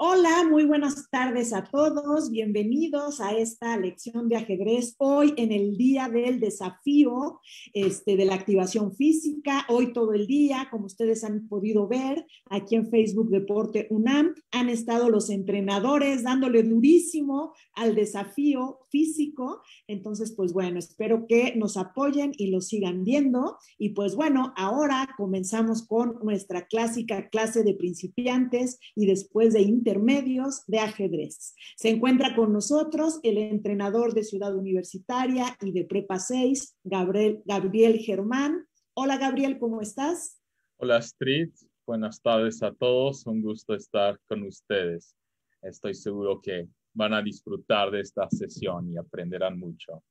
Hola, muy buenas tardes a todos. Bienvenidos a esta lección de ajedrez hoy en el día del desafío este, de la activación física. Hoy todo el día, como ustedes han podido ver aquí en Facebook Deporte UNAM, han estado los entrenadores dándole durísimo al desafío físico. Entonces, pues bueno, espero que nos apoyen y lo sigan viendo. Y pues bueno, ahora comenzamos con nuestra clásica clase de principiantes y después de intermedios de ajedrez. Se encuentra con nosotros el entrenador de Ciudad Universitaria y de Prepa 6, Gabriel, Gabriel Germán. Hola Gabriel, ¿cómo estás? Hola Street, buenas tardes a todos, un gusto estar con ustedes. Estoy seguro que van a disfrutar de esta sesión y aprenderán mucho.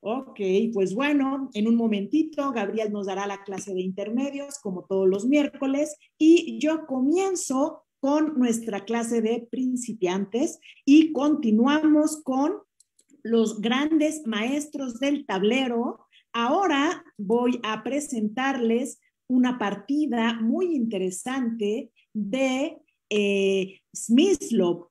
Ok, pues bueno, en un momentito Gabriel nos dará la clase de intermedios como todos los miércoles y yo comienzo con nuestra clase de principiantes y continuamos con los grandes maestros del tablero. Ahora voy a presentarles una partida muy interesante de eh, Smyslov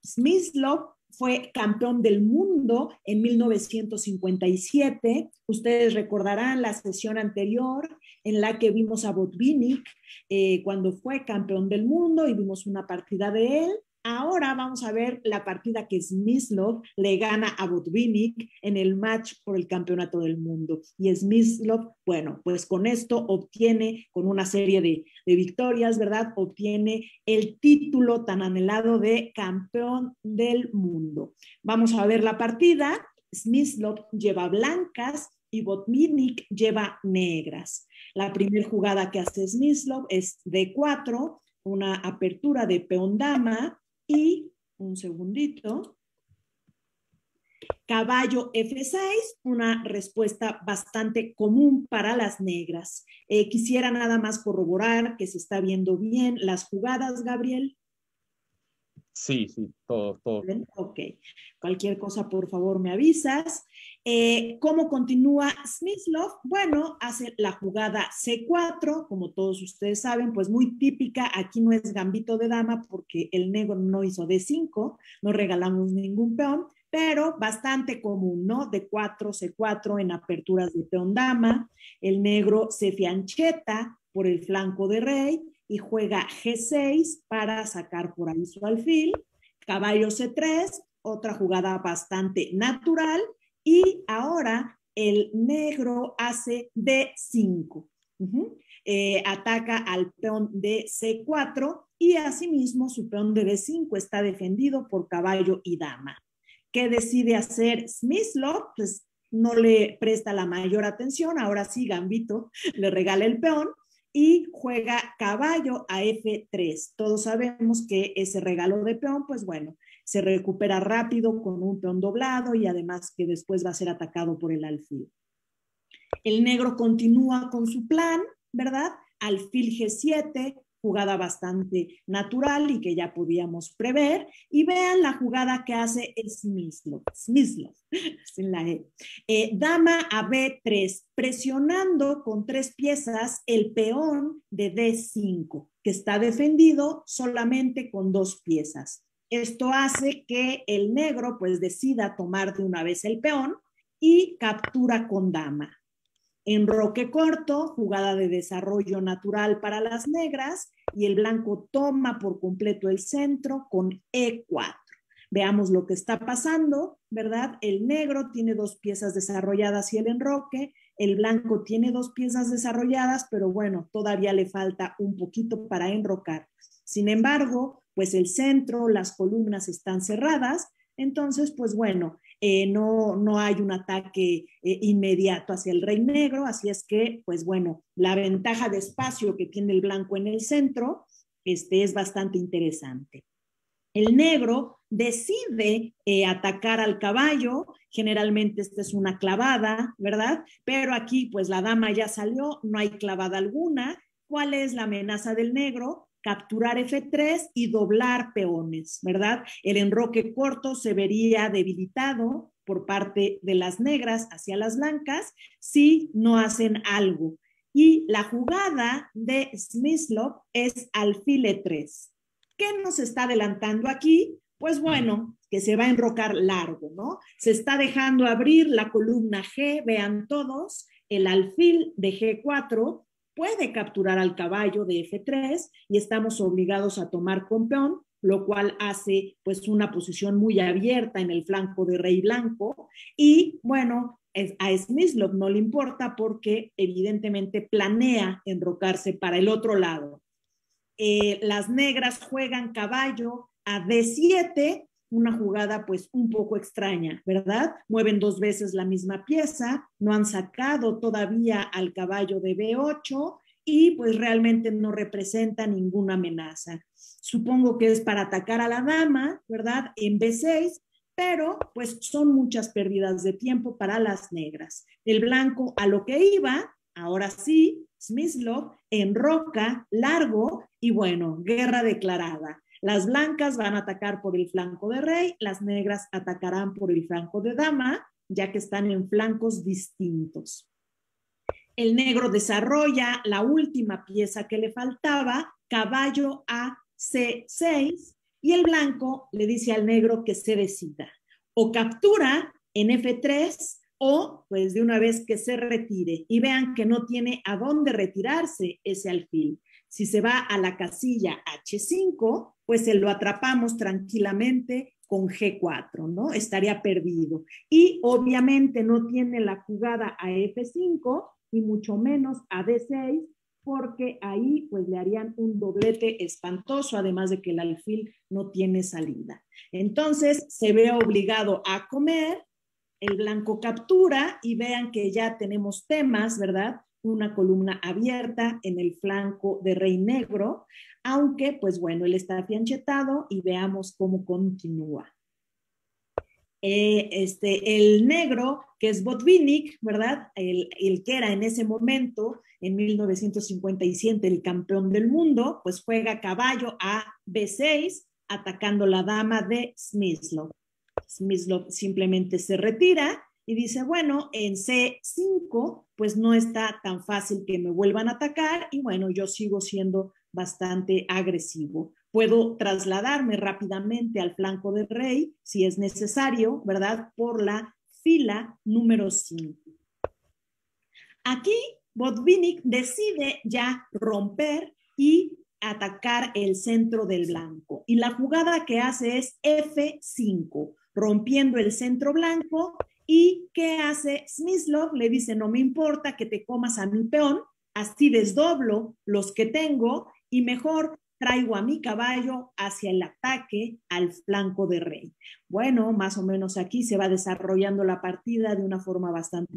fue campeón del mundo en 1957. Ustedes recordarán la sesión anterior en la que vimos a Botvinnik eh, cuando fue campeón del mundo y vimos una partida de él. Ahora vamos a ver la partida que Smyslov le gana a Botvinnik en el match por el campeonato del mundo. Y Smyslov, bueno, pues con esto obtiene, con una serie de, victorias, ¿verdad? Obtiene el título tan anhelado de campeón del mundo. Vamos a ver la partida. Smyslov lleva blancas y Botvinnik lleva negras. La primera jugada que hace Smyslov es d 4 una apertura de dama. Y un segundito. Caballo F6, una respuesta bastante común para las negras. Eh, quisiera nada más corroborar que se está viendo bien las jugadas, Gabriel. Sí, sí, todo, todo. Ok. Cualquier cosa, por favor, me avisas. Eh, ¿Cómo continúa love Bueno, hace la jugada C4, como todos ustedes saben, pues muy típica. Aquí no es gambito de dama porque el negro no hizo D5, no regalamos ningún peón, pero bastante común, ¿no? d 4, C4 en aperturas de peón dama. El negro se fiancheta por el flanco de rey y juega G6 para sacar por ahí su alfil. Caballo C3, otra jugada bastante natural y ahora el negro hace D5. Eh, ataca al peón de C4 y asimismo su peón de D5 está defendido por caballo y dama. ¿Qué decide hacer Smyslov? Pues no le presta la mayor atención, ahora sí Gambito le regala el peón y juega caballo a F3. Todos sabemos que ese regalo de peón, pues bueno, se recupera rápido con un peón doblado y además que después va a ser atacado por el alfil. El negro continúa con su plan, ¿verdad? Alfil G7, jugada bastante natural y que ya podíamos prever. Y vean la jugada que hace es smithlock en la E. Eh, dama a B3, presionando con tres piezas el peón de D5, que está defendido solamente con dos piezas. Esto hace que el negro pues decida tomar de una vez el peón y captura con dama. Enroque corto, jugada de desarrollo natural para las negras y el blanco toma por completo el centro con E4. Veamos lo que está pasando, ¿verdad? El negro tiene dos piezas desarrolladas y el enroque, el blanco tiene dos piezas desarrolladas, pero bueno, todavía le falta un poquito para enrocar. Sin embargo, pues el centro, las columnas están cerradas, entonces, pues bueno, eh, no, hay un ataque eh, inmediato hacia el rey negro, así es que, pues bueno, la ventaja de espacio que tiene el blanco en el centro este, es bastante interesante. El negro decide eh, atacar al caballo, generalmente esta es una clavada, ¿verdad? Pero aquí pues la dama ya salió, no hay clavada alguna. ¿Cuál es la amenaza del negro? capturar F3 y doblar peones, ¿verdad? El enroque corto se vería debilitado por parte de las negras hacia las blancas si no hacen algo. Y la jugada de Smyslov es e 3. ¿Qué nos está adelantando aquí? Pues bueno, que se va a enrocar largo, ¿no? Se está dejando abrir la columna G, vean todos, el alfil de G4 puede capturar al caballo de F3 y estamos obligados a tomar con lo cual hace pues una posición muy abierta en el flanco de rey blanco y bueno, a Smyslov no le importa porque evidentemente planea enrocarse para el otro lado. Eh, las negras juegan caballo a D7 una jugada pues un poco extraña, ¿verdad? Mueven dos veces la misma pieza, no han sacado todavía al caballo de B8 y pues realmente no representa ninguna amenaza. Supongo que es para atacar a la dama, ¿verdad? En B6, pero pues son muchas pérdidas de tiempo para las negras. El blanco a lo que iba, ahora sí, en roca, largo y bueno, guerra declarada. Las blancas van a atacar por el flanco de rey, las negras atacarán por el flanco de dama, ya que están en flancos distintos. El negro desarrolla la última pieza que le faltaba, caballo a C6, y el blanco le dice al negro que se decida. O captura en F3 o pues de una vez que se retire y vean que no tiene a dónde retirarse ese alfil. Si se va a la casilla H5, pues se lo atrapamos tranquilamente con G4, ¿no? Estaría perdido. Y obviamente no tiene la jugada a F5 y mucho menos a D6, porque ahí pues le harían un doblete espantoso, además de que el alfil no tiene salida. Entonces se ve obligado a comer, el blanco captura y vean que ya tenemos temas, ¿verdad? una columna abierta en el flanco de Rey Negro, aunque pues bueno, él está fianchetado y veamos cómo continúa. Eh, este, el negro, que es Botvinnik, ¿verdad? El, el, que era en ese momento, en 1957, el campeón del mundo, pues juega caballo a B6, atacando la dama de Smyslov. Smyslov simplemente se retira y dice, bueno, en C5 pues no está tan fácil que me vuelvan a atacar y bueno, yo sigo siendo bastante agresivo. Puedo trasladarme rápidamente al flanco del rey si es necesario, ¿verdad? Por la fila número 5. Aquí Botvinnik decide ya romper y atacar el centro del blanco. Y la jugada que hace es F5, rompiendo el centro blanco ¿Y qué hace Smyslov? Le dice, no me importa que te comas a mi peón, así desdoblo los que tengo y mejor traigo a mi caballo hacia el ataque al flanco de rey. Bueno, más o menos aquí se va desarrollando la partida de una forma bastante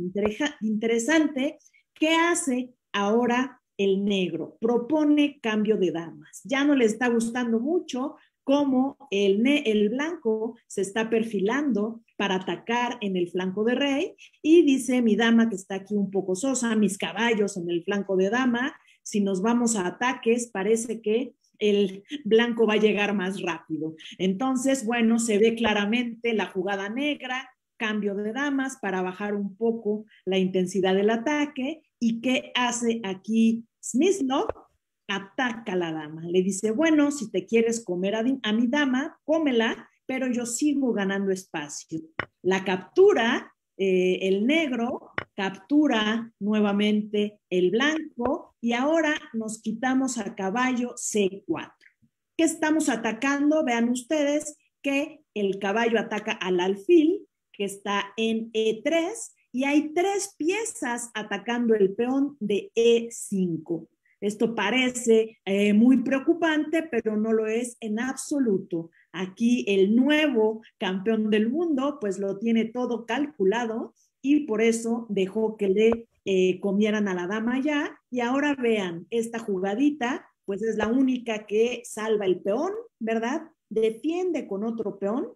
interesante. ¿Qué hace ahora el negro? Propone cambio de damas. Ya no le está gustando mucho cómo el, el blanco se está perfilando para atacar en el flanco de rey y dice mi dama que está aquí un poco sosa, mis caballos en el flanco de dama, si nos vamos a ataques parece que el blanco va a llegar más rápido. Entonces, bueno, se ve claramente la jugada negra, cambio de damas para bajar un poco la intensidad del ataque. ¿Y qué hace aquí no Ataca a la dama. Le dice, bueno, si te quieres comer a mi dama, cómela, pero yo sigo ganando espacio. La captura, eh, el negro, captura nuevamente el blanco y ahora nos quitamos a caballo C4. ¿Qué estamos atacando? Vean ustedes que el caballo ataca al alfil, que está en E3, y hay tres piezas atacando el peón de E5. Esto parece eh, muy preocupante, pero no lo es en absoluto. Aquí el nuevo campeón del mundo, pues lo tiene todo calculado y por eso dejó que le eh, comieran a la dama ya. Y ahora vean, esta jugadita, pues es la única que salva el peón, ¿verdad? Defiende con otro peón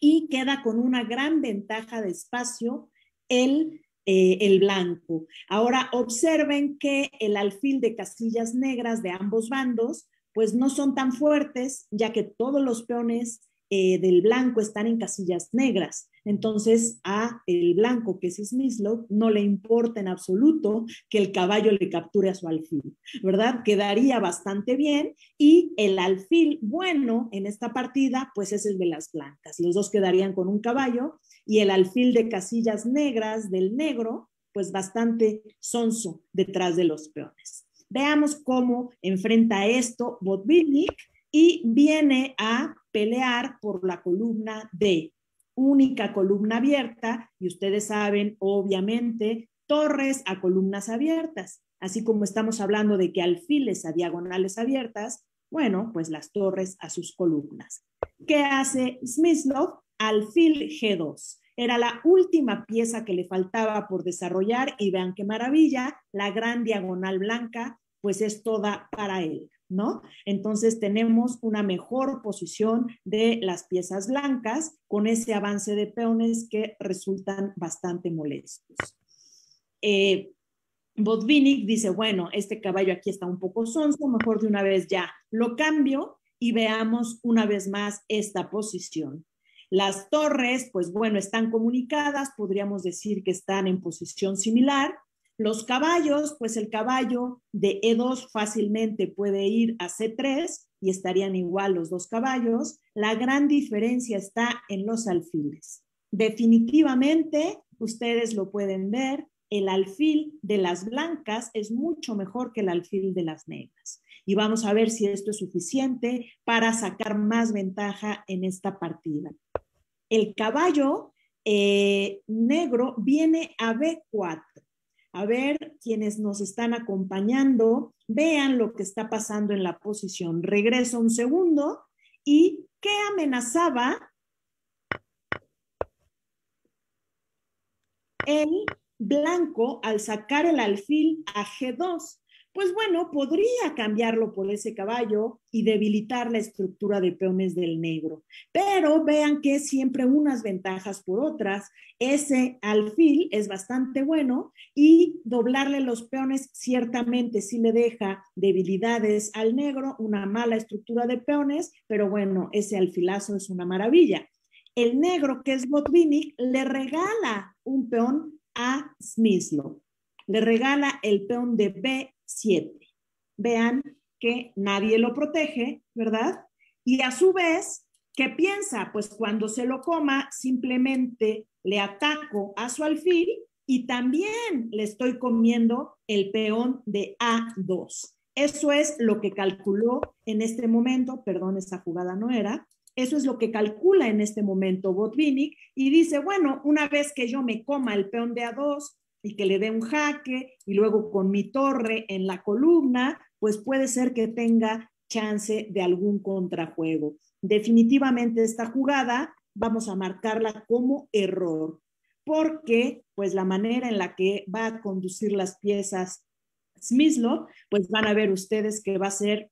y queda con una gran ventaja de espacio el eh, blanco. Ahora observen que el alfil de casillas negras de ambos bandos pues no son tan fuertes, ya que todos los peones eh, del blanco están en casillas negras. Entonces, a el blanco, que es Smithlow, no le importa en absoluto que el caballo le capture a su alfil, ¿verdad? Quedaría bastante bien. Y el alfil bueno en esta partida, pues es el de las blancas. Los dos quedarían con un caballo y el alfil de casillas negras del negro, pues bastante sonso detrás de los peones. Veamos cómo enfrenta esto Botvinnik y viene a pelear por la columna D, única columna abierta, y ustedes saben, obviamente, torres a columnas abiertas. Así como estamos hablando de que alfiles a diagonales abiertas, bueno, pues las torres a sus columnas. ¿Qué hace Smyslov? Alfil G2. Era la última pieza que le faltaba por desarrollar y vean qué maravilla, la gran diagonal blanca pues es toda para él, ¿no? Entonces tenemos una mejor posición de las piezas blancas con ese avance de peones que resultan bastante molestos. Eh, Botvinnik dice, bueno, este caballo aquí está un poco sonso, mejor de una vez ya lo cambio y veamos una vez más esta posición. Las torres, pues bueno, están comunicadas, podríamos decir que están en posición similar, los caballos, pues el caballo de E2 fácilmente puede ir a C3 y estarían igual los dos caballos. La gran diferencia está en los alfiles. Definitivamente, ustedes lo pueden ver, el alfil de las blancas es mucho mejor que el alfil de las negras. Y vamos a ver si esto es suficiente para sacar más ventaja en esta partida. El caballo eh, negro viene a B4 a ver, quienes nos están acompañando, vean lo que está pasando en la posición. Regreso un segundo y qué amenazaba el blanco al sacar el alfil a G2 pues bueno, podría cambiarlo por ese caballo y debilitar la estructura de peones del negro. Pero vean que siempre unas ventajas por otras. Ese alfil es bastante bueno y doblarle los peones ciertamente sí le deja debilidades al negro, una mala estructura de peones, pero bueno, ese alfilazo es una maravilla. El negro, que es Botvinnik, le regala un peón a Smyslo, le regala el peón de B 7. Vean que nadie lo protege, ¿verdad? Y a su vez, ¿qué piensa? Pues cuando se lo coma, simplemente le ataco a su alfil y también le estoy comiendo el peón de A2. Eso es lo que calculó en este momento, perdón, esa jugada no era, eso es lo que calcula en este momento Botvinnik y dice, bueno, una vez que yo me coma el peón de A2, y que le dé un jaque y luego con mi torre en la columna, pues puede ser que tenga chance de algún contrajuego. Definitivamente esta jugada vamos a marcarla como error, porque pues la manera en la que va a conducir las piezas Smislo pues van a ver ustedes que va a ser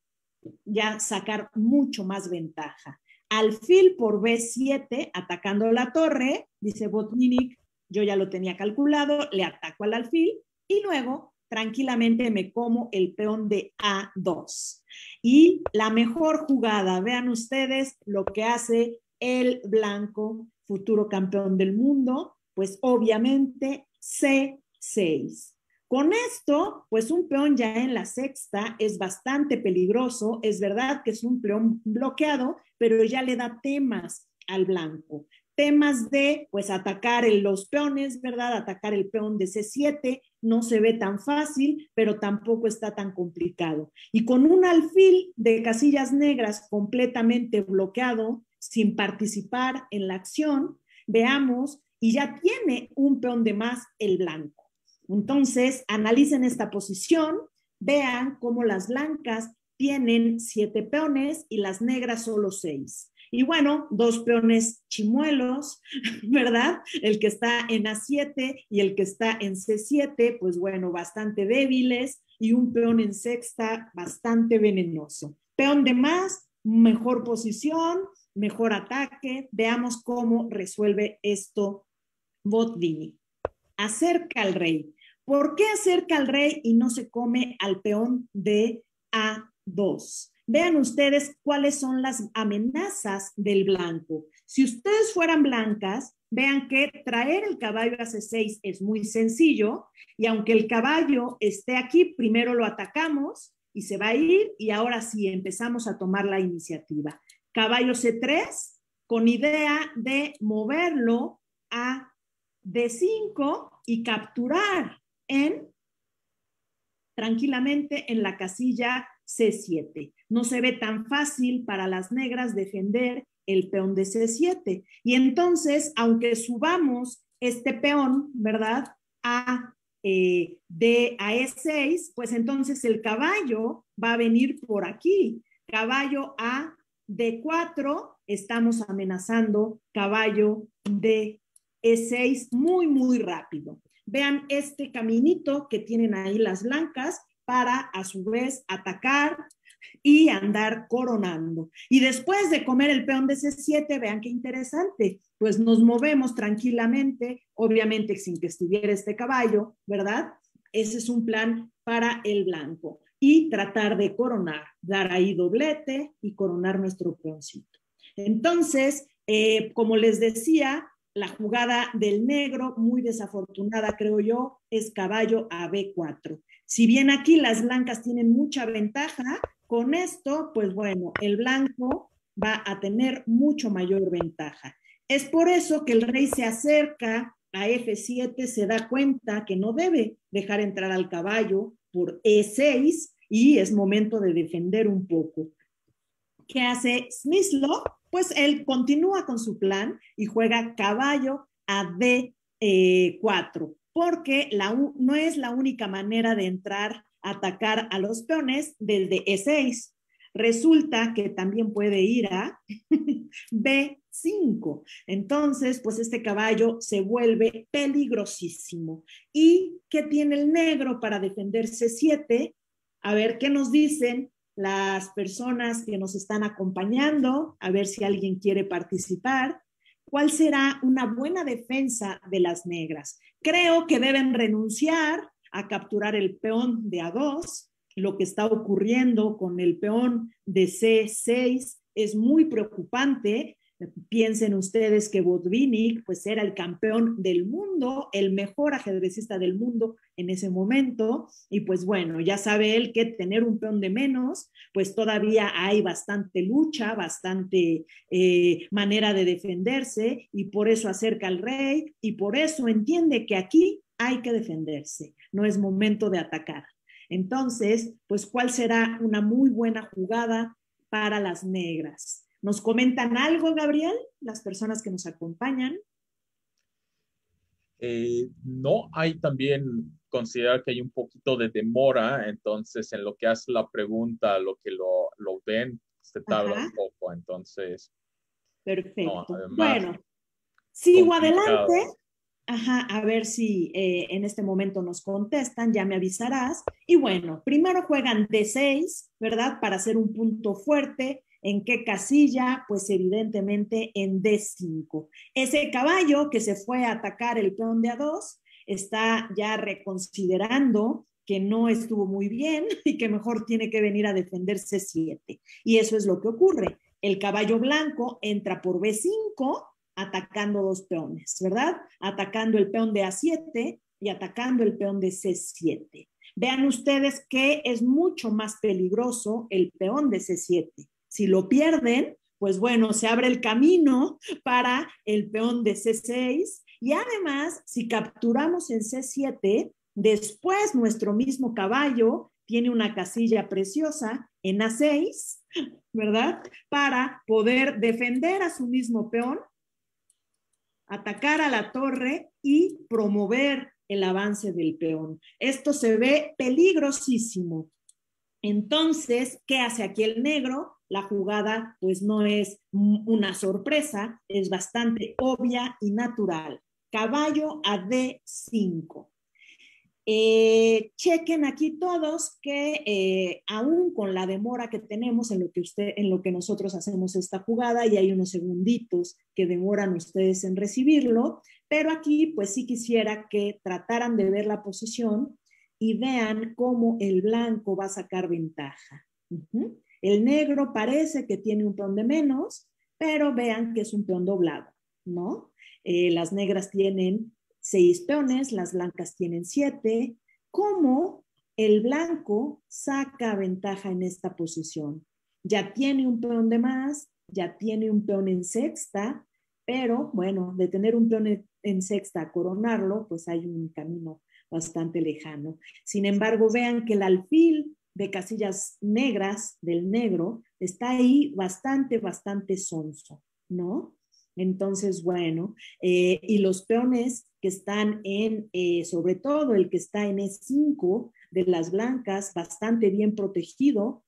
ya sacar mucho más ventaja. Alfil por B7 atacando la torre, dice botnik yo ya lo tenía calculado, le ataco al alfil y luego tranquilamente me como el peón de A2. Y la mejor jugada, vean ustedes lo que hace el blanco, futuro campeón del mundo, pues obviamente C6. Con esto, pues un peón ya en la sexta es bastante peligroso. Es verdad que es un peón bloqueado, pero ya le da temas al blanco temas de, pues, atacar los peones, ¿verdad? Atacar el peón de C7 no se ve tan fácil, pero tampoco está tan complicado. Y con un alfil de casillas negras completamente bloqueado, sin participar en la acción, veamos, y ya tiene un peón de más el blanco. Entonces, analicen esta posición, vean cómo las blancas tienen siete peones y las negras solo seis. Y bueno, dos peones chimuelos, ¿verdad? El que está en A7 y el que está en C7, pues bueno, bastante débiles, y un peón en sexta bastante venenoso. Peón de más, mejor posición, mejor ataque. Veamos cómo resuelve esto Botdini. Acerca al rey. ¿Por qué acerca al rey y no se come al peón de A2? Vean ustedes cuáles son las amenazas del blanco. Si ustedes fueran blancas, vean que traer el caballo a C6 es muy sencillo y aunque el caballo esté aquí, primero lo atacamos y se va a ir y ahora sí empezamos a tomar la iniciativa. Caballo C3 con idea de moverlo a D5 y capturar en tranquilamente en la casilla C7 no se ve tan fácil para las negras defender el peón de C7. Y entonces, aunque subamos este peón, ¿verdad? A eh, d a E6, pues entonces el caballo va a venir por aquí. Caballo a D4, estamos amenazando caballo de E6 muy, muy rápido. Vean este caminito que tienen ahí las blancas para a su vez atacar y andar coronando. Y después de comer el peón de C7, vean qué interesante, pues nos movemos tranquilamente, obviamente sin que estuviera este caballo, ¿verdad? Ese es un plan para el blanco y tratar de coronar, dar ahí doblete y coronar nuestro peoncito. Entonces, eh, como les decía, la jugada del negro, muy desafortunada creo yo, es caballo a B4. Si bien aquí las blancas tienen mucha ventaja, con esto, pues bueno, el blanco va a tener mucho mayor ventaja. Es por eso que el rey se acerca a F7, se da cuenta que no debe dejar entrar al caballo por E6 y es momento de defender un poco. ¿Qué hace Smithlock? Pues él continúa con su plan y juega caballo a D4, porque la, no es la única manera de entrar atacar a los peones desde E6. Resulta que también puede ir a B5. Entonces, pues este caballo se vuelve peligrosísimo. ¿Y qué tiene el negro para defenderse 7? A ver qué nos dicen las personas que nos están acompañando, a ver si alguien quiere participar. ¿Cuál será una buena defensa de las negras? Creo que deben renunciar a capturar el peón de A2, lo que está ocurriendo con el peón de C6 es muy preocupante. Piensen ustedes que Botvinnik pues era el campeón del mundo, el mejor ajedrecista del mundo en ese momento y pues bueno, ya sabe él que tener un peón de menos, pues todavía hay bastante lucha, bastante eh, manera de defenderse y por eso acerca al rey y por eso entiende que aquí hay que defenderse, no es momento de atacar. Entonces, pues, ¿cuál será una muy buena jugada para las negras? ¿Nos comentan algo, Gabriel, las personas que nos acompañan? Eh, no, hay también considerar que hay un poquito de demora, entonces en lo que hace la pregunta, lo que lo, ven, se tarda un poco, entonces. Perfecto. bueno, sigo adelante ajá, a ver si eh, en este momento nos contestan, ya me avisarás. Y bueno, primero juegan D6, ¿verdad? Para hacer un punto fuerte. ¿En qué casilla? Pues evidentemente en D5. Ese caballo que se fue a atacar el peón de A2 está ya reconsiderando que no estuvo muy bien y que mejor tiene que venir a defenderse 7. Y eso es lo que ocurre. El caballo blanco entra por B5 atacando dos peones, ¿verdad? Atacando el peón de A7 y atacando el peón de C7. Vean ustedes que es mucho más peligroso el peón de C7. Si lo pierden, pues bueno, se abre el camino para el peón de C6 y además, si capturamos en C7, después nuestro mismo caballo tiene una casilla preciosa en A6, ¿verdad? Para poder defender a su mismo peón atacar a la torre y promover el avance del peón. Esto se ve peligrosísimo. Entonces, ¿qué hace aquí el negro? La jugada pues no es una sorpresa, es bastante obvia y natural. Caballo a D5. Eh, chequen aquí todos que eh, aún con la demora que tenemos en lo que, usted, en lo que nosotros hacemos esta jugada, y hay unos segunditos que demoran ustedes en recibirlo, pero aquí pues sí quisiera que trataran de ver la posición y vean cómo el blanco va a sacar ventaja. El negro parece que tiene un peón de menos, pero vean que es un peón doblado, ¿no? Eh, las negras tienen seis peones, las blancas tienen siete. ¿Cómo el blanco saca ventaja en esta posición? Ya tiene un peón de más, ya tiene un peón en sexta, pero bueno, de tener un peón en, sexta a coronarlo, pues hay un camino bastante lejano. Sin embargo, vean que el alfil de casillas negras del negro está ahí bastante, bastante sonso, ¿no? Entonces, bueno, eh, y los peones que están en, eh, sobre todo el que está en E5 de las blancas, bastante bien protegido,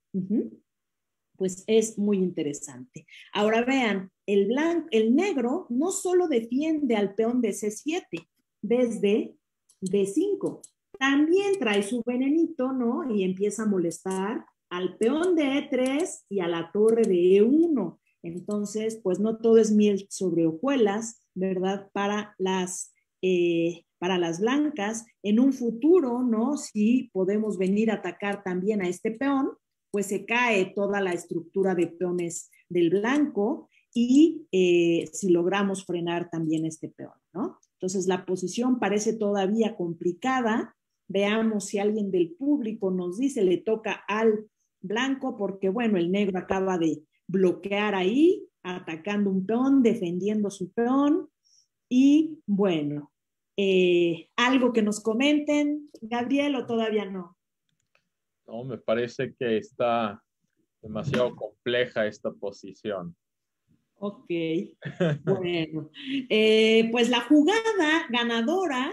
pues es muy interesante. Ahora vean, el, blanco, el negro no solo defiende al peón de C7 desde D5, también trae su venenito, ¿no? Y empieza a molestar al peón de E3 y a la torre de E1. Entonces, pues no todo es miel sobre hojuelas, ¿verdad? Para las eh, para las blancas, en un futuro, ¿no? Si podemos venir a atacar también a este peón, pues se cae toda la estructura de peones del blanco y eh, si logramos frenar también este peón, ¿no? Entonces la posición parece todavía complicada. Veamos si alguien del público nos dice le toca al blanco porque bueno, el negro acaba de bloquear ahí, atacando un peón, defendiendo su peón y bueno, eh, algo que nos comenten, Gabriel, o todavía no? No, me parece que está demasiado compleja esta posición. Ok, bueno. Eh, pues la jugada ganadora,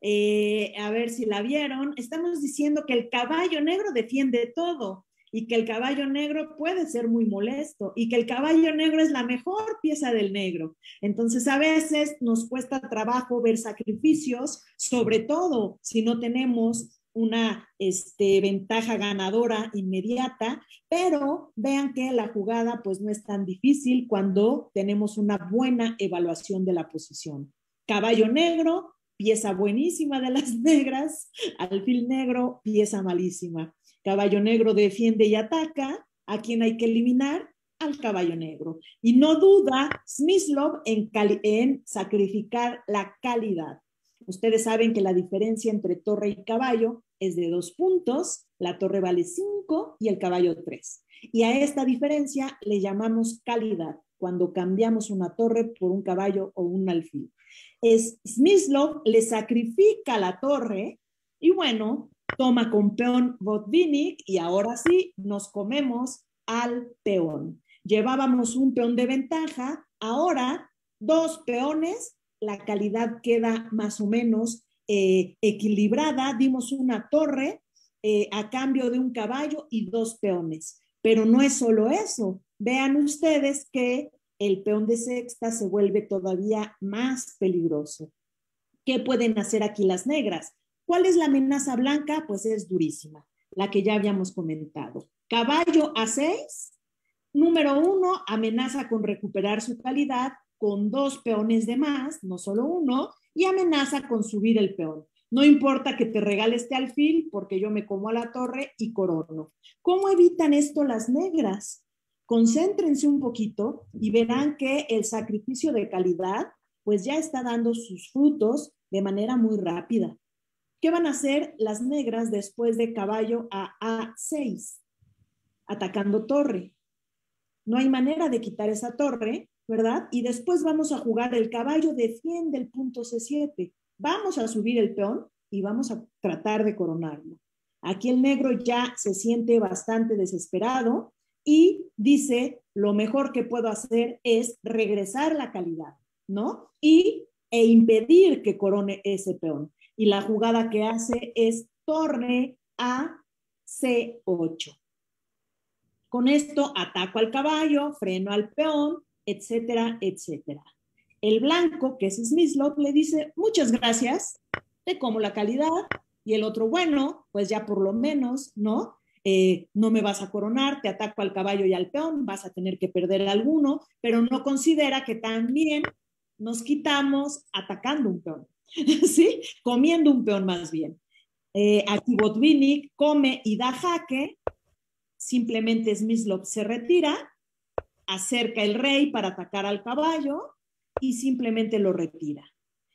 eh, a ver si la vieron, estamos diciendo que el caballo negro defiende todo y que el caballo negro puede ser muy molesto y que el caballo negro es la mejor pieza del negro. Entonces a veces nos cuesta trabajo ver sacrificios, sobre todo si no tenemos una este, ventaja ganadora inmediata, pero vean que la jugada pues no es tan difícil cuando tenemos una buena evaluación de la posición. Caballo negro, pieza buenísima de las negras, alfil negro, pieza malísima. Caballo negro defiende y ataca. ¿A quién hay que eliminar? Al caballo negro. Y no duda Smyslov en, en sacrificar la calidad. Ustedes saben que la diferencia entre torre y caballo es de dos puntos, la torre vale cinco y el caballo tres. Y a esta diferencia le llamamos calidad, cuando cambiamos una torre por un caballo o un alfil. Es, Smyslov le sacrifica la torre y bueno, toma con peón Botvinnik y ahora sí nos comemos al peón. Llevábamos un peón de ventaja, ahora dos peones, la calidad queda más o menos eh, equilibrada, dimos una torre eh, a cambio de un caballo y dos peones. Pero no es solo eso, vean ustedes que el peón de sexta se vuelve todavía más peligroso. ¿Qué pueden hacer aquí las negras? ¿Cuál es la amenaza blanca? Pues es durísima, la que ya habíamos comentado. Caballo a seis, número uno, amenaza con recuperar su calidad con dos peones de más, no solo uno, y amenaza con subir el peón. No importa que te regale este alfil porque yo me como a la torre y corono. ¿Cómo evitan esto las negras? Concéntrense un poquito y verán que el sacrificio de calidad pues ya está dando sus frutos de manera muy rápida. ¿Qué van a hacer las negras después de caballo a A6? Atacando torre. No hay manera de quitar esa torre, ¿verdad? Y después vamos a jugar el caballo defiende el punto C7. Vamos a subir el peón y vamos a tratar de coronarlo. Aquí el negro ya se siente bastante desesperado y dice, lo mejor que puedo hacer es regresar la calidad, ¿no? Y e impedir que corone ese peón y la jugada que hace es torre a C8. Con esto ataco al caballo, freno al peón, etcétera, etcétera. El blanco, que es Smith le dice muchas gracias, te como la calidad, y el otro, bueno, pues ya por lo menos, ¿no? Eh, no me vas a coronar, te ataco al caballo y al peón, vas a tener que perder alguno, pero no considera que también nos quitamos atacando un peón. ¿sí? Comiendo un peón más bien. Eh, aquí Botvinnik come y da jaque, simplemente Smyslov se retira, acerca el rey para atacar al caballo y simplemente lo retira.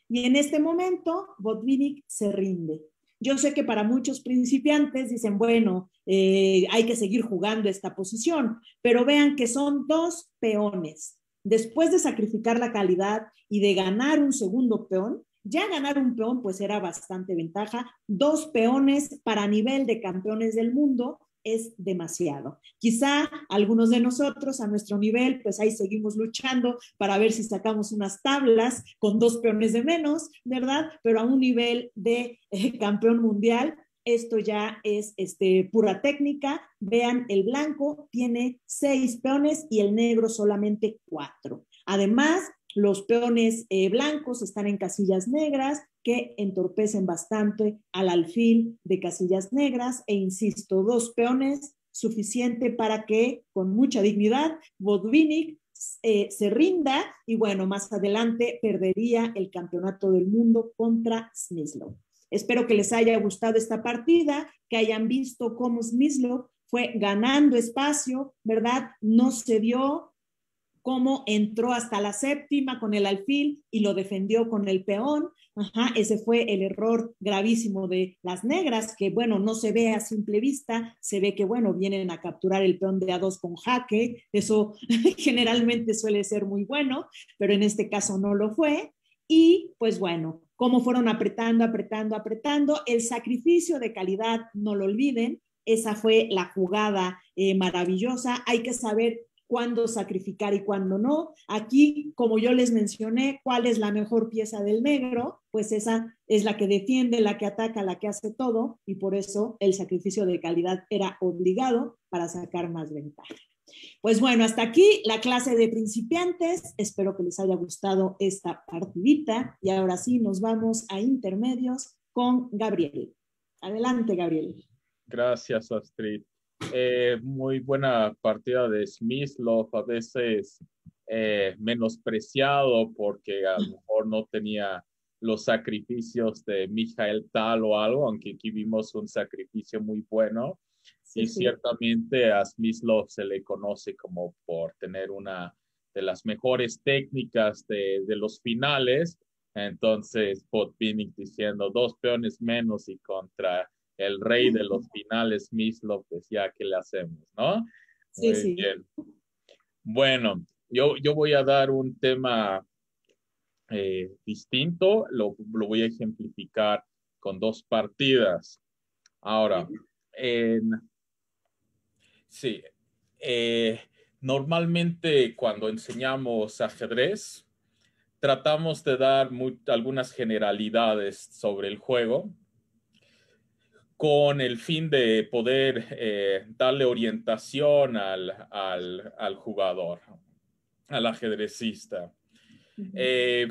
Y en este momento Botvinnik se rinde. Yo sé que para muchos principiantes dicen, bueno, eh, hay que seguir jugando esta posición, pero vean que son dos peones. Después de sacrificar la calidad y de ganar un segundo peón, ya ganar un peón pues era bastante ventaja. Dos peones para nivel de campeones del mundo es demasiado. Quizá algunos de nosotros a nuestro nivel, pues ahí seguimos luchando para ver si sacamos unas tablas con dos peones de menos, ¿verdad? Pero a un nivel de eh, campeón mundial, esto ya es este, pura técnica. Vean, el blanco tiene seis peones y el negro solamente cuatro. Además, los peones eh, blancos están en casillas negras que entorpecen bastante al alfil de casillas negras e insisto, dos peones suficiente para que con mucha dignidad Botvinnik eh, se rinda y bueno, más adelante perdería el campeonato del mundo contra Smyslov. Espero que les haya gustado esta partida, que hayan visto cómo Smyslov fue ganando espacio, ¿verdad? No se dio, cómo entró hasta la séptima con el alfil y lo defendió con el peón. ese fue el error gravísimo de las negras, que bueno, no se ve a simple vista, se ve que bueno, vienen a capturar el peón de A2 con jaque, eso generalmente suele ser muy bueno, pero en este caso no lo fue. Y pues bueno, cómo fueron apretando, apretando, apretando, el sacrificio de calidad, no lo olviden, esa fue la jugada eh, maravillosa. Hay que saber cuándo sacrificar y cuándo no. Aquí, como yo les mencioné, cuál es la mejor pieza del negro, pues esa es la que defiende, la que ataca, la que hace todo, y por eso el sacrificio de calidad era obligado para sacar más ventaja. Pues bueno, hasta aquí la clase de principiantes. Espero que les haya gustado esta partidita y ahora sí nos vamos a intermedios con Gabriel. Adelante, Gabriel. Gracias, Astrid. Eh, muy buena partida de Smith-Love, a veces eh, menospreciado porque a lo mejor no tenía los sacrificios de Mijael Tal o algo, aunque aquí vimos un sacrificio muy bueno. y ciertamente a Smith-Love se le conoce como por tener una de las mejores técnicas de, de los finales. Entonces, Botvinnik diciendo dos peones menos y contra el rey de los finales, López, decía, que le hacemos? ¿No? Sí, sí. Bueno, yo, yo voy a dar un tema eh, distinto, lo, lo, voy a ejemplificar con dos partidas. Ahora, en, sí, eh, normalmente cuando enseñamos ajedrez, tratamos de dar algunas generalidades sobre el juego, con el fin de poder eh, darle orientación al, al, jugador, al ajedrecista. Eh,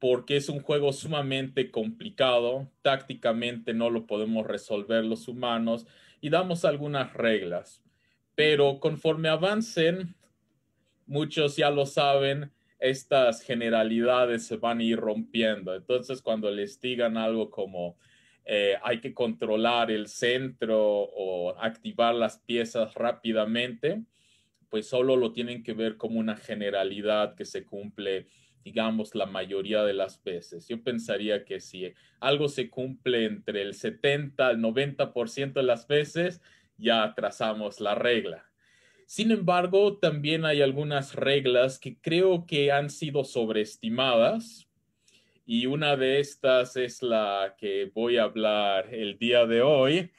porque es un juego sumamente complicado, tácticamente no lo podemos resolver los humanos y damos algunas reglas. Pero conforme avancen, muchos ya lo saben, estas generalidades se van a ir rompiendo. Entonces cuando les digan algo como, eh, hay que controlar el centro o activar las piezas rápidamente, pues solo lo tienen que ver como una generalidad que se cumple, digamos, la mayoría de las veces. Yo pensaría que si algo se cumple entre el 70 al 90% de las veces, ya trazamos la regla. Sin embargo, también hay algunas reglas que creo que han sido sobreestimadas y una de estas es la que voy a hablar el día de hoy,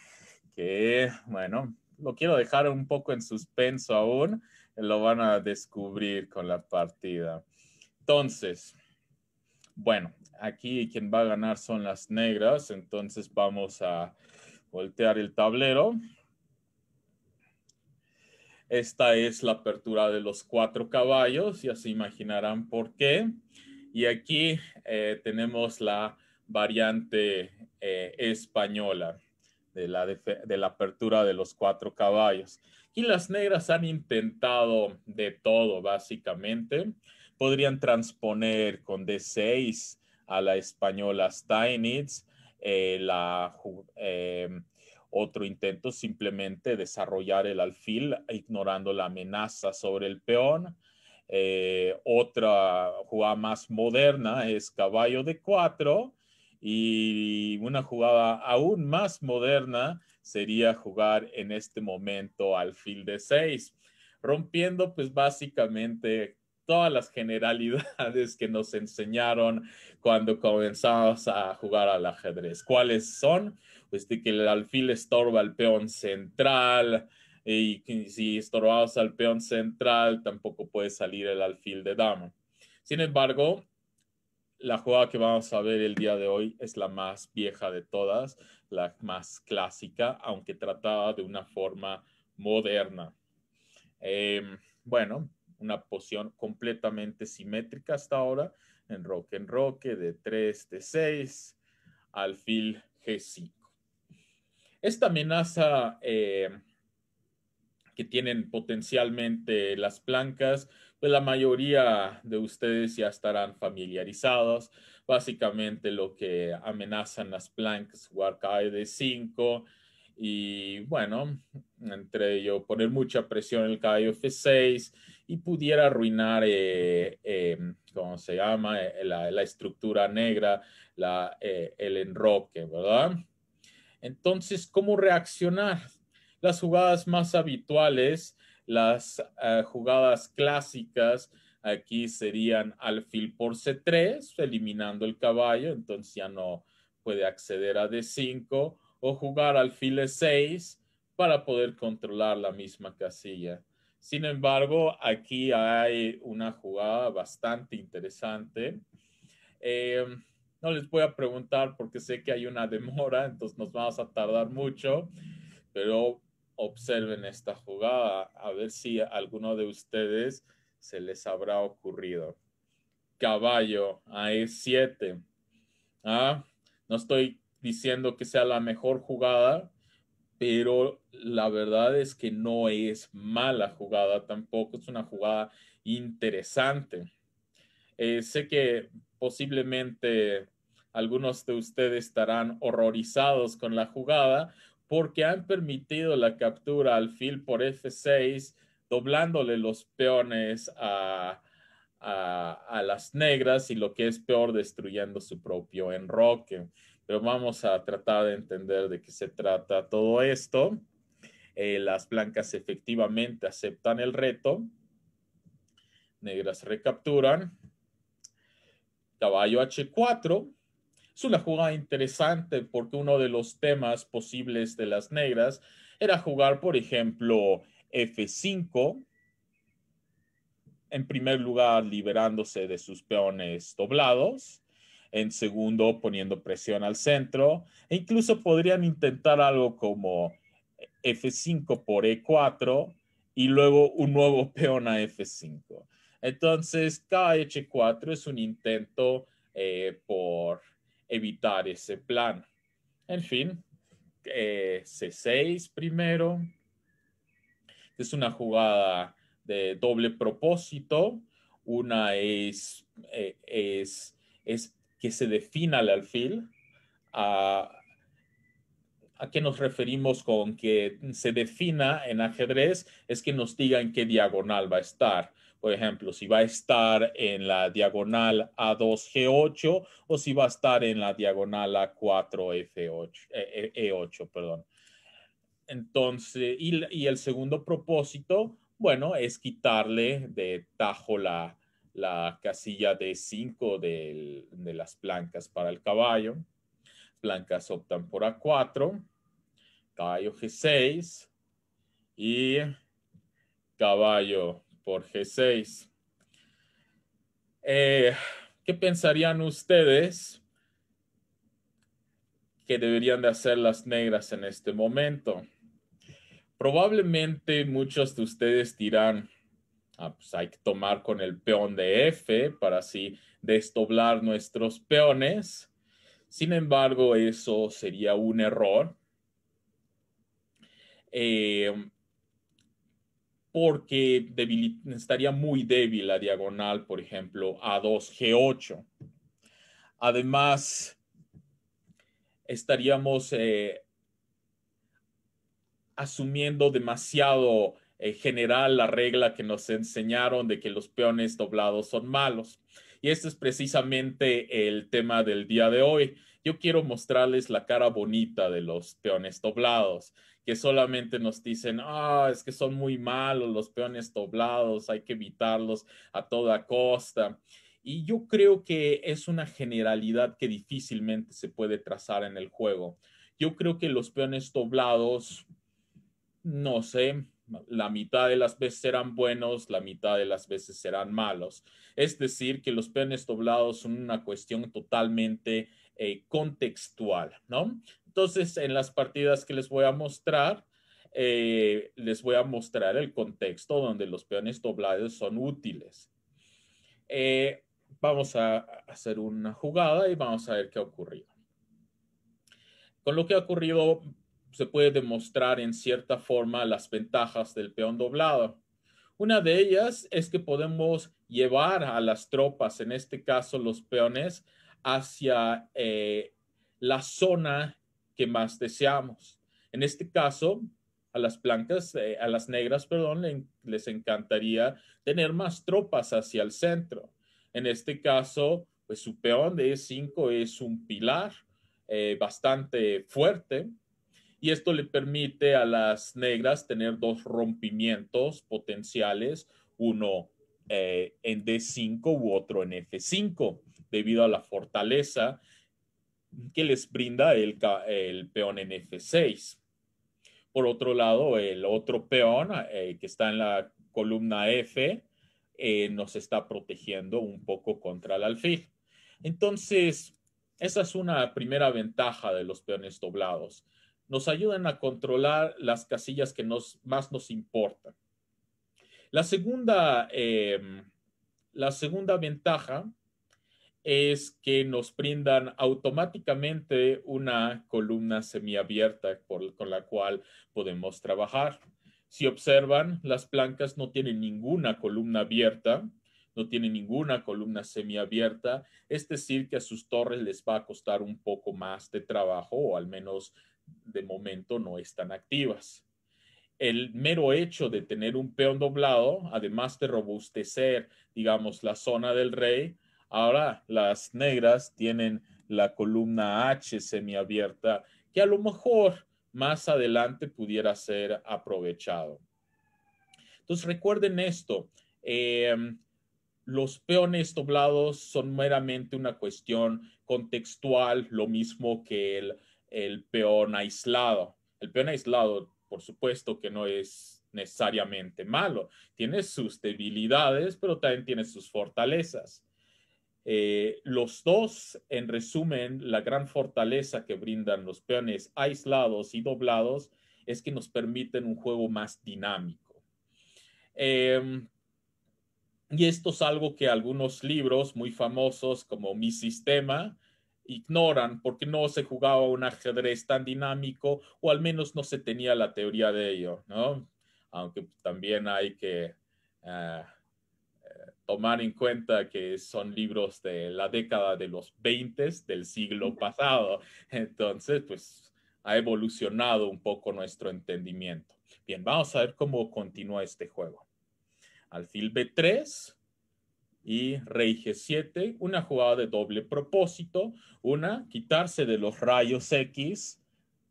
que bueno, lo quiero dejar un poco en suspenso aún, lo van a descubrir con la partida. Entonces, bueno, aquí quien va a ganar son las negras, entonces vamos a voltear el tablero. Esta es la apertura de los cuatro caballos, ya se imaginarán por qué. Y aquí eh, tenemos la variante eh, española de la, apertura de los cuatro caballos. Y las negras han intentado de todo, básicamente. Podrían transponer con D6 a la española Steinitz, eh, otro intento simplemente desarrollar el alfil ignorando la amenaza sobre el peón. Eh, otra jugada más moderna es caballo de cuatro y una jugada aún más moderna sería jugar en este momento alfil de seis, rompiendo pues básicamente todas las generalidades que nos enseñaron cuando comenzamos a jugar al ajedrez. ¿Cuáles son? Pues que el alfil estorba al peón central, y si estorbados al peón central, tampoco puede salir el alfil de dama. Sin embargo, la jugada que vamos a ver el día de hoy es la más vieja de todas, la más clásica, aunque tratada de una forma moderna. Em, bueno, una posición completamente simétrica hasta ahora, en roque en roque, de 3, de 6, alfil G5. Esta amenaza em, que tienen potencialmente las plancas, pues la mayoría de ustedes ya estarán familiarizados. Básicamente lo que amenazan las blancas, jugar de 5 y bueno, entre ello poner mucha presión en el caballo F6 y pudiera arruinar, eh, eh, ¿cómo se llama? Eh, la, estructura negra, la, el enroque, ¿verdad? Entonces, ¿cómo reaccionar? las jugadas más habituales, las eh, jugadas clásicas, aquí serían alfil por C3, eliminando el caballo, entonces ya no puede acceder a D5, o jugar alfil E6 para poder controlar la misma casilla. Sin embargo, aquí hay una jugada bastante interesante. Em, no les voy a preguntar porque sé que hay una demora, entonces nos vamos a tardar mucho, pero observen esta jugada, a ver si alguno de ustedes se les habrá ocurrido. Caballo a E7. ¿Ah? No estoy diciendo que sea la mejor jugada, pero la verdad es que no es mala jugada tampoco, es una jugada interesante. Eh, sé que posiblemente algunos de ustedes estarán horrorizados con la jugada porque han permitido la captura al fil por F6, doblándole los peones a, las negras y lo que es peor, destruyendo su propio enroque. Pero vamos a tratar de entender de qué se trata todo esto. Eh, las blancas efectivamente aceptan el reto. Negras recapturan. Caballo H4 es una jugada interesante porque uno de los temas posibles de las negras era jugar, por ejemplo, F5, en primer lugar liberándose de sus peones doblados, en segundo poniendo presión al centro, e incluso podrían intentar algo como F5 por E4 y luego un nuevo peón a F5. Entonces, KH4 es un intento eh, por evitar ese plan. En fin, eh, C6 primero. Es una jugada de doble propósito. Una eh, es, es, que se defina el alfil. A, ¿A qué nos referimos con que se defina en ajedrez? Es que nos digan qué diagonal va a estar por ejemplo, si va a estar en la diagonal A2G8 o si va a estar en la diagonal A4F8, E8, eh, eh, e perdón. Entonces, y, el segundo propósito, bueno, es quitarle de tajo la, la casilla d 5 de, las blancas para el caballo. Blancas optan por A4, caballo G6 y caballo por G6. Eh, ¿Qué pensarían ustedes que deberían de hacer las negras en este momento? Probablemente muchos de ustedes dirán, ah, pues hay que tomar con el peón de F para así desdoblar nuestros peones. Sin embargo, eso sería un error. Eh, porque estaría muy débil la diagonal, por ejemplo, A2G8. Además, estaríamos eh, asumiendo demasiado eh, general la regla que nos enseñaron de que los peones doblados son malos. Y este es precisamente el tema del día de hoy. Yo quiero mostrarles la cara bonita de los peones doblados que solamente nos dicen, ah, es que son muy malos los peones doblados, hay que evitarlos a toda costa. Y yo creo que es una generalidad que difícilmente se puede trazar en el juego. Yo creo que los peones doblados, no sé, la mitad de las veces serán buenos, la mitad de las veces serán malos. Es decir, que los peones doblados son una cuestión totalmente eh, contextual, ¿no? Entonces, en las partidas que les voy a mostrar, eh, les voy a mostrar el contexto donde los peones doblados son útiles. Eh, vamos a hacer una jugada y vamos a ver qué ha ocurrido. Con lo que ha ocurrido, se puede demostrar en cierta forma las ventajas del peón doblado. Una de ellas es que podemos llevar a las tropas, en este caso los peones, hacia eh, la zona que más deseamos. En este caso, a las blancas, eh, a las negras, perdón, les encantaría tener más tropas hacia el centro. En este caso, pues su peón de E5 es un pilar eh, bastante fuerte y esto le permite a las negras tener dos rompimientos potenciales, uno eh, en D5 u otro en F5, debido a la fortaleza que les brinda el, peón en F6. Por otro lado, el otro peón eh, que está en la columna F eh, nos está protegiendo un poco contra el alfil. Entonces, esa es una primera ventaja de los peones doblados. Nos ayudan a controlar las casillas que más nos importan. La segunda, em, la segunda ventaja es que nos brindan automáticamente una columna semiabierta con la cual podemos trabajar. Si observan, las plancas no tienen ninguna columna abierta, no tienen ninguna columna semiabierta, es decir, que a sus torres les va a costar un poco más de trabajo o al menos de momento no están activas. El mero hecho de tener un peón doblado, además de robustecer, digamos, la zona del rey, Ahora las negras tienen la columna H semiabierta que a lo mejor más adelante pudiera ser aprovechado. Entonces recuerden esto, em, los peones doblados son meramente una cuestión contextual, lo mismo que el peón aislado. El peón aislado, por supuesto que no es necesariamente malo, tiene sus debilidades, pero también tiene sus fortalezas. Eh, los dos, en resumen, la gran fortaleza que brindan los peones aislados y doblados es que nos permiten un juego más dinámico. Em, y esto es algo que algunos libros muy famosos como Mi Sistema ignoran porque no se jugaba un ajedrez tan dinámico o al menos no se tenía la teoría de ello, ¿no? Aunque también hay que... Ah, tomar en cuenta que son libros de la década de los 20 del siglo pasado. Entonces, pues ha evolucionado un poco nuestro entendimiento. Bien, vamos a ver cómo continúa este juego. Alfil B3 y Rey G7, una jugada de doble propósito. Una, quitarse de los rayos X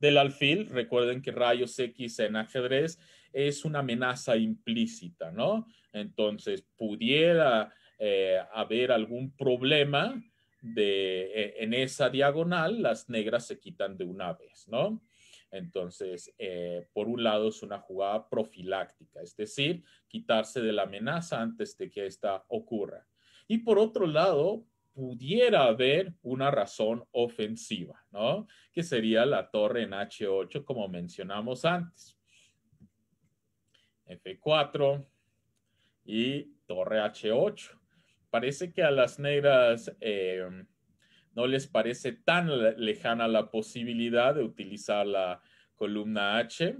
del alfil. Recuerden que rayos X en ajedrez es una amenaza implícita, ¿no? Entonces, pudiera eh, haber algún problema de, e, en esa diagonal, las negras se quitan de una vez, ¿no? Entonces, eh, por un lado es una jugada profiláctica, es decir, quitarse de la amenaza antes de que esta ocurra. Y por otro lado, pudiera haber una razón ofensiva, ¿no? Que sería la torre en H8, como mencionamos antes. F4 y torre H8. Parece que a las negras eh, no les parece tan lejana la posibilidad de utilizar la columna H.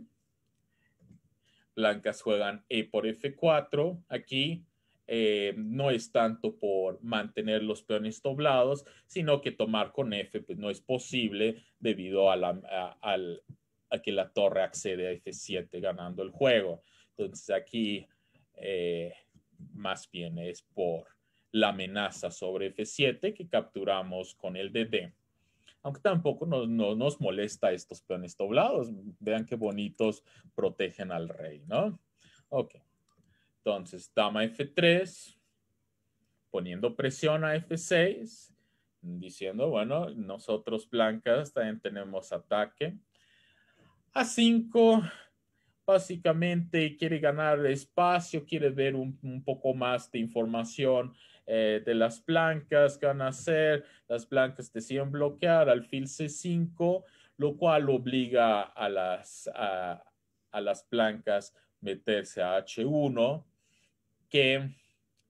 Blancas juegan E por F4. Aquí eh, no es tanto por mantener los peones doblados, sino que tomar con F pues no es posible debido a, a que la torre accede a F7 ganando el juego. Entonces aquí eh, más bien es por la amenaza sobre F7 que capturamos con el DD. Aunque tampoco nos molesta estos peones doblados. Vean qué bonitos protegen al rey, ¿no? Ok. Entonces, dama F3, poniendo presión a F6, diciendo, bueno, nosotros blancas también tenemos ataque. A5, básicamente quiere ganar espacio, quiere ver un, poco más de información eh, de las blancas, que van a hacer, las blancas deciden bloquear al alfil C5, lo cual obliga a las, a, a las blancas meterse a H1, que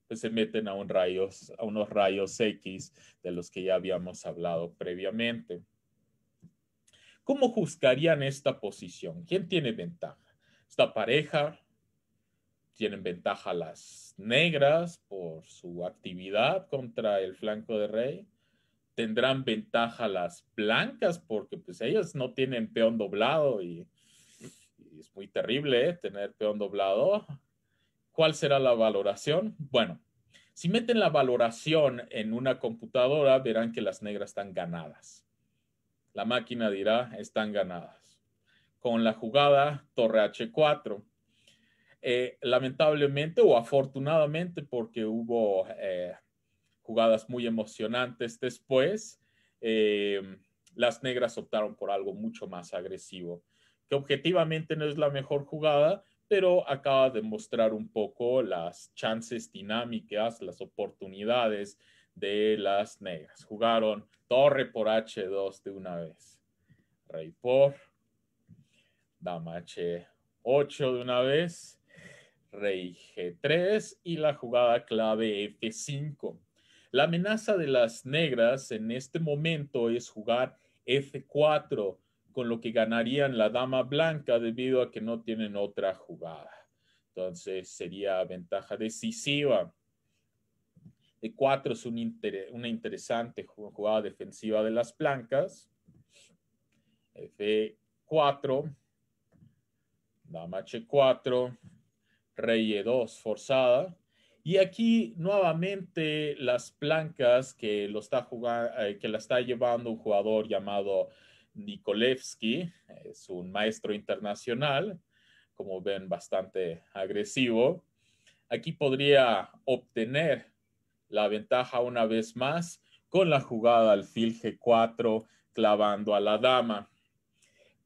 pues, se meten a, a unos rayos X de los que ya habíamos hablado previamente. ¿Cómo juzgarían esta posición? ¿Quién tiene ventaja? Esta pareja tienen ventaja las negras por su actividad contra el flanco de rey. Tendrán ventaja las blancas porque pues ellas no tienen peón doblado y, es muy terrible ¿eh? tener peón doblado. ¿Cuál será la valoración? Bueno, si meten la valoración en una computadora verán que las negras están ganadas. La máquina dirá están ganadas con la jugada Torre H4. Eh, lamentablemente o afortunadamente, porque hubo eh, jugadas muy emocionantes después, eh, las negras optaron por algo mucho más agresivo, que objetivamente no es la mejor jugada, pero acaba de mostrar un poco las chances dinámicas, las oportunidades de las negras. Jugaron torre por H2 de una vez, rey por Dama H8 de una vez. Rey G3 y la jugada clave F5. La amenaza de las negras en este momento es jugar F4, con lo que ganarían la dama blanca debido a que no tienen otra jugada. Entonces sería ventaja decisiva. E4 es una interesante jugada defensiva de las blancas. F4 dama h4, rey e2 forzada. Y aquí nuevamente las blancas que, lo está eh, que la está llevando un jugador llamado Nikolevsky, es un maestro internacional, como ven, bastante agresivo. Aquí podría obtener la ventaja una vez más con la jugada alfil g4 clavando a la dama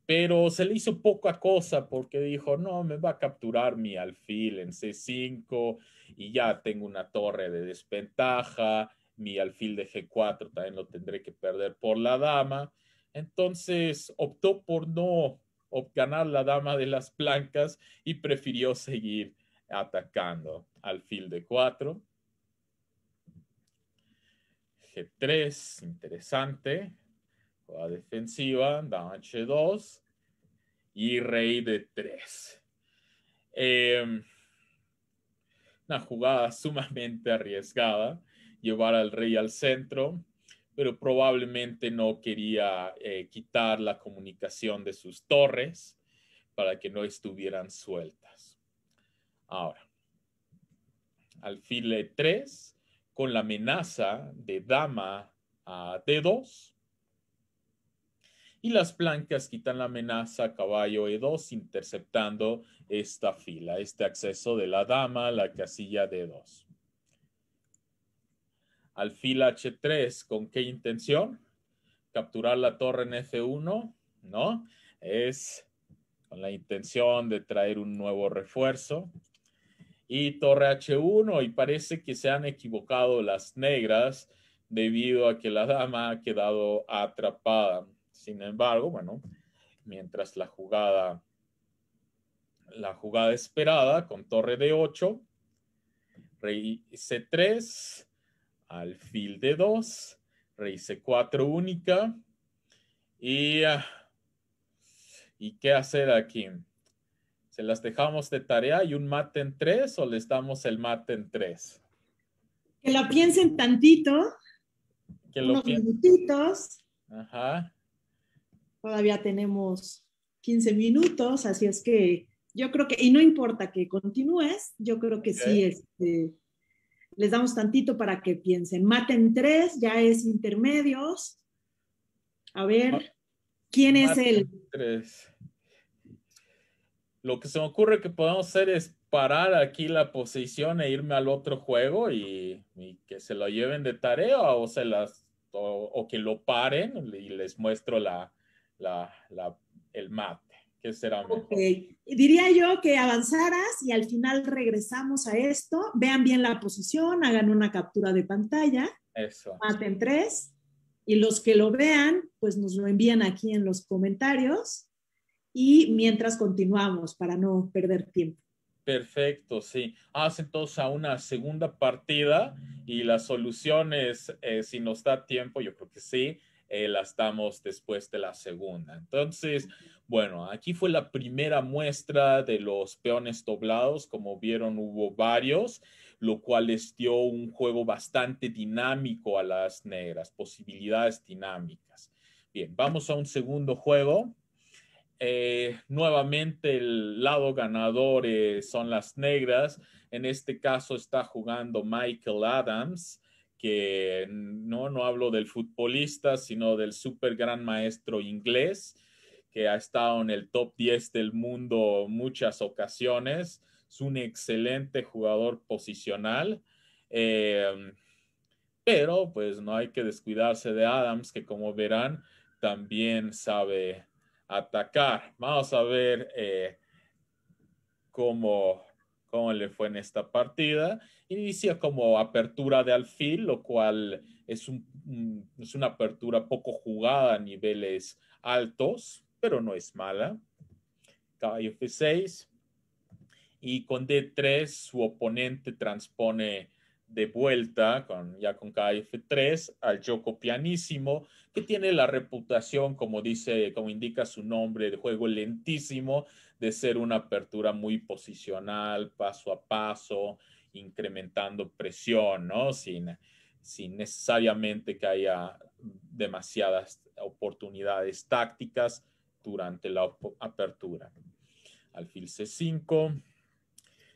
pero se le hizo poca cosa porque dijo, no, me va a capturar mi alfil en C5 y ya tengo una torre de desventaja, mi alfil de G4 también lo tendré que perder por la dama. Entonces optó por no ganar la dama de las blancas y prefirió seguir atacando alfil de 4. G3, interesante, la defensiva, dama H2 y rey de 3. Em, una jugada sumamente arriesgada, llevar al rey al centro, pero probablemente no quería eh, quitar la comunicación de sus torres para que no estuvieran sueltas. Ahora, alfil 3 con la amenaza de dama a D2 y las blancas quitan la amenaza a caballo E2 interceptando esta fila, este acceso de la dama a la casilla D2. E Al fila H3, ¿con qué intención? Capturar la torre en F1, ¿no? Es con la intención de traer un nuevo refuerzo. Y torre H1, y parece que se han equivocado las negras debido a que la dama ha quedado atrapada. Sin embargo, bueno, mientras la jugada, la jugada esperada con torre de 8, rey C3, alfil de 2, rey C4 única. Y, ah, ¿Y qué hacer aquí? ¿Se las dejamos de tarea y un mate en 3 o les damos el mate en 3? Que lo piensen tantito. Que lo piensen. minutitos. Ajá. Todavía tenemos 15 minutos, así es que yo creo que, y no importa que continúes, yo creo que sí, este, les damos tantito para que piensen. Maten tres, ya es intermedios. A ver, ¿quién es el? Tres. Lo que se me ocurre que podemos hacer es parar aquí la posición e irme al otro juego y, que se lo lleven de tarea o se las o que lo paren y les muestro la, el mate. ¿Qué será mejor? Diría yo que avanzaras y al final regresamos a esto. Vean bien la posición, hagan una captura de pantalla. Eso. Maten tres. Y los que lo vean, pues nos lo envían aquí en los comentarios. Y mientras continuamos para no perder tiempo. Perfecto, sí. hacen ah, todos a una segunda partida y las soluciones, es eh, si nos da tiempo, yo creo que sí, eh, las después de la segunda. Entonces, bueno, aquí fue la primera muestra de los peones doblados. Como vieron, hubo varios, lo cual les dio un juego bastante dinámico a las negras, posibilidades dinámicas. Bien, vamos a un segundo juego. Eh, nuevamente el lado ganador son las negras. En este caso está jugando Michael Adams que no, no hablo del futbolista, sino del super gran maestro inglés, que ha estado en el top 10 del mundo muchas ocasiones. Es un excelente jugador posicional. Eh, pero pues no hay que descuidarse de Adams, que como verán, también sabe atacar. Vamos a ver eh, cómo cómo le fue en esta partida. Inicia como apertura de alfil, lo cual es, es una apertura poco jugada a niveles altos, pero no es mala. kf 6 Y con D3 su oponente transpone de vuelta, con, ya con kf 3 al Yoko Pianísimo, que tiene la reputación, como dice, como indica su nombre, de juego lentísimo, de ser una apertura muy posicional, paso a paso, incrementando presión, Sin, sin necesariamente que haya demasiadas oportunidades tácticas durante la apertura. Alfil C5.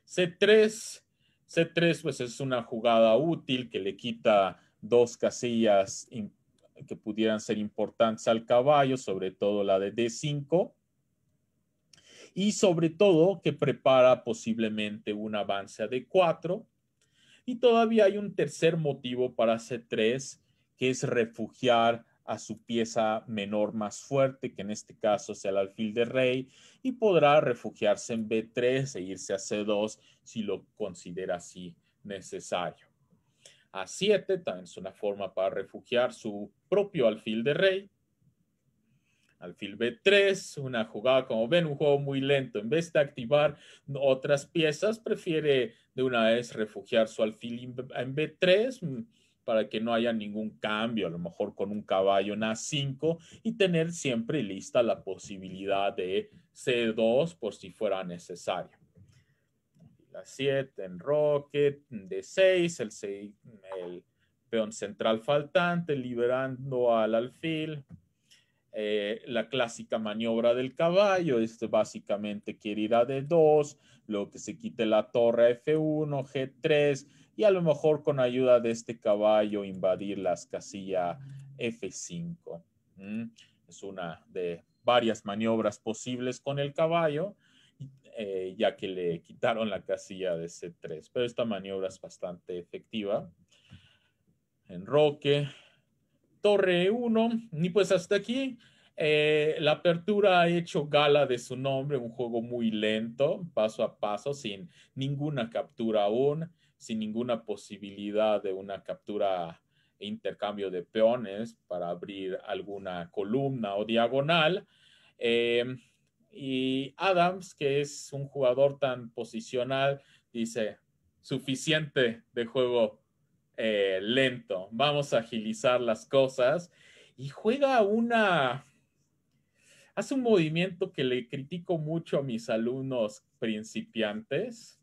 C3. C3 pues es una jugada útil que le quita dos casillas que pudieran ser importantes al caballo, sobre todo la de D5 y sobre todo que prepara posiblemente un avance de 4. Y todavía hay un tercer motivo para C3, que es refugiar a su pieza menor más fuerte, que en este caso sea el alfil de rey, y podrá refugiarse en B3 e irse a C2 si lo considera así necesario. A7 también es una forma para refugiar su propio alfil de rey. Alfil B3, una jugada, como ven, un juego muy lento. En vez de activar otras piezas, prefiere de una vez refugiar su alfil en B3 mm, para que no haya ningún cambio, a lo mejor con un caballo en A5 y tener siempre lista la posibilidad de C2 por si fuera necesario. La 7 en Rocket, D6, el, 6, el peón central faltante, liberando al alfil, eh, la clásica maniobra del caballo, este básicamente quiere ir a D2, luego que se quite la torre F1, G3 y a lo mejor con ayuda de este caballo invadir las casillas F5. Mm, es una de varias maniobras posibles con el caballo, eh, ya que le quitaron la casilla de C3, pero esta maniobra es bastante efectiva. Enroque, Torre 1. Y pues hasta aquí, eh, la apertura ha hecho gala de su nombre, un juego muy lento, paso a paso, sin ninguna captura aún, sin ninguna posibilidad de una captura e intercambio de peones para abrir alguna columna o diagonal. Em, y Adams, que es un jugador tan posicional, dice, suficiente de juego eh, lento, vamos a agilizar las cosas. Y juega una... Hace un movimiento que le critico mucho a mis alumnos principiantes.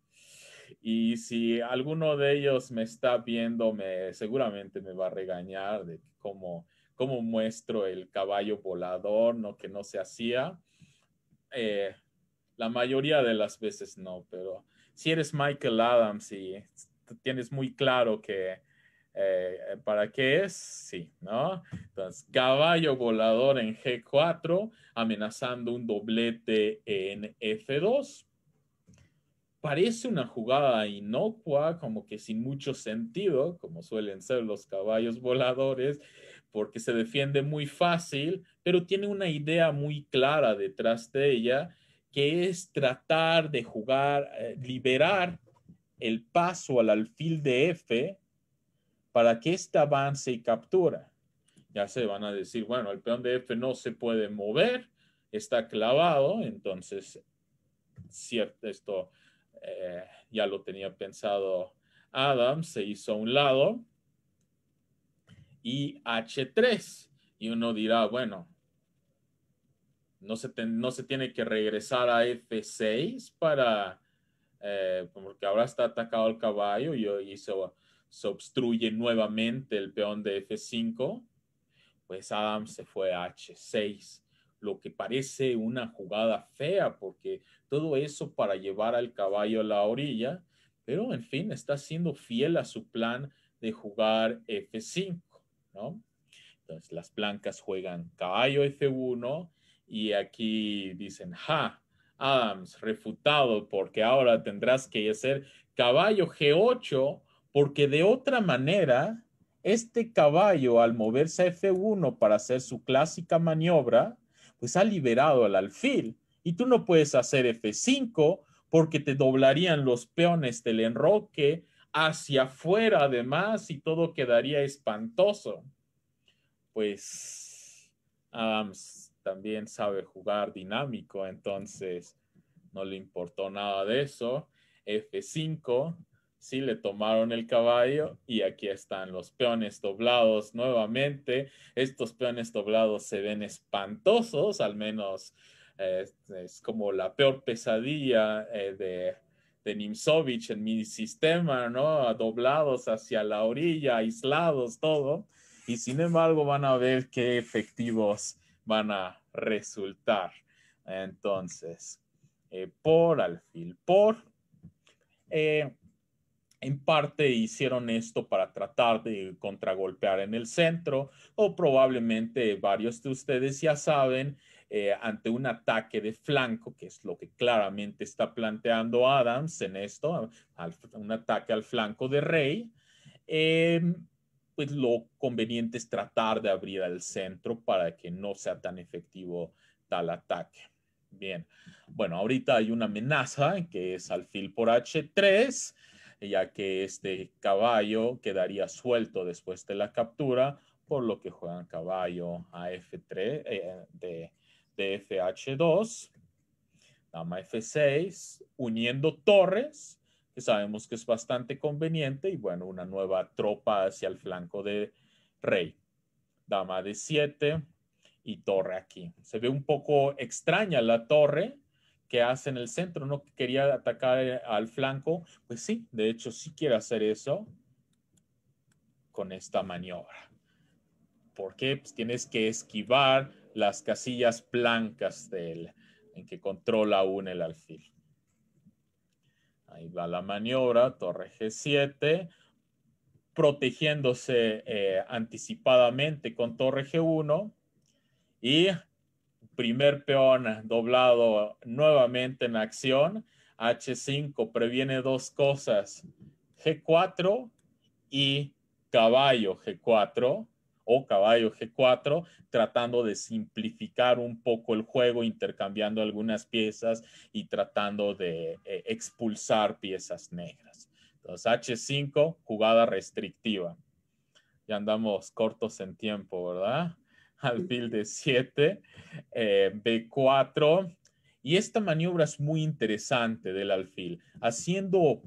Y si alguno de ellos me está viendo, me, seguramente me va a regañar de cómo, cómo muestro el caballo volador, no que no se hacía. Eh, la mayoría de las veces no, pero si eres Michael Adams y tienes muy claro que eh, ¿para qué es? Sí, ¿no? Entonces, caballo volador en G4, amenazando un doblete en F2. Parece una jugada inocua, como que sin mucho sentido, como suelen ser los caballos voladores, porque se defiende muy fácil, pero tiene una idea muy clara detrás de ella, que es tratar de jugar, eh, liberar el paso al alfil de F para que este avance y captura. Ya se van a decir, bueno, el peón de F no se puede mover, está clavado, entonces, cierto, esto eh, ya lo tenía pensado Adam, se hizo a un lado, y H3, y uno dirá, bueno, no se, no se tiene que regresar a F6 para, eh, porque ahora está atacado el caballo y hizo se obstruye nuevamente el peón de F5, pues Adams se fue a H6, lo que parece una jugada fea, porque todo eso para llevar al caballo a la orilla, pero en fin, está siendo fiel a su plan de jugar F5, ¿no? Entonces las blancas juegan caballo F1 y aquí dicen, ja, Adams, refutado, porque ahora tendrás que hacer caballo G8 porque de otra manera, este caballo al moverse a F1 para hacer su clásica maniobra, pues ha liberado al alfil y tú no puedes hacer F5 porque te doblarían los peones del enroque hacia afuera además y todo quedaría espantoso. Pues Adams también sabe jugar dinámico, entonces no le importó nada de eso. F5 sí, le tomaron el caballo y aquí están los peones doblados nuevamente. Estos peones doblados se ven espantosos, al menos eh, es como la peor pesadilla eh, de, de Nimsovich en mi sistema, ¿no? Doblados hacia la orilla, aislados, todo. Y sin embargo van a ver qué efectivos van a resultar. Entonces, eh, por alfil, por... Eh, en parte hicieron esto para tratar de contragolpear en el centro o probablemente varios de ustedes ya saben eh, ante un ataque de flanco, que es lo que claramente está planteando Adams en esto, un ataque al flanco de Rey. Em, pues lo conveniente es tratar de abrir al centro para que no sea tan efectivo tal ataque. Bien, bueno, ahorita hay una amenaza que es alfil por H3 ya que este caballo quedaría suelto después de la captura, por lo que juegan caballo a F3 eh, de, FH2, dama F6, uniendo torres, que sabemos que es bastante conveniente, y bueno, una nueva tropa hacia el flanco de rey. Dama de 7 y torre aquí. Se ve un poco extraña la torre, que hace en el centro, ¿no? Quería atacar eh, al flanco. Pues sí, de hecho sí quiere hacer eso con esta maniobra. por qué pues tienes que esquivar las casillas blancas del, en que controla aún el alfil. Ahí va la maniobra, torre G7, protegiéndose eh, anticipadamente con torre G1 y primer peón doblado nuevamente en acción. H5 previene dos cosas, G4 y caballo G4 o caballo G4, tratando de simplificar un poco el juego, intercambiando algunas piezas y tratando de eh, expulsar piezas negras. Entonces H5, jugada restrictiva. Ya andamos cortos en tiempo, ¿verdad? alfil de 7, eh, B4. Y esta maniobra es muy interesante del alfil, haciendo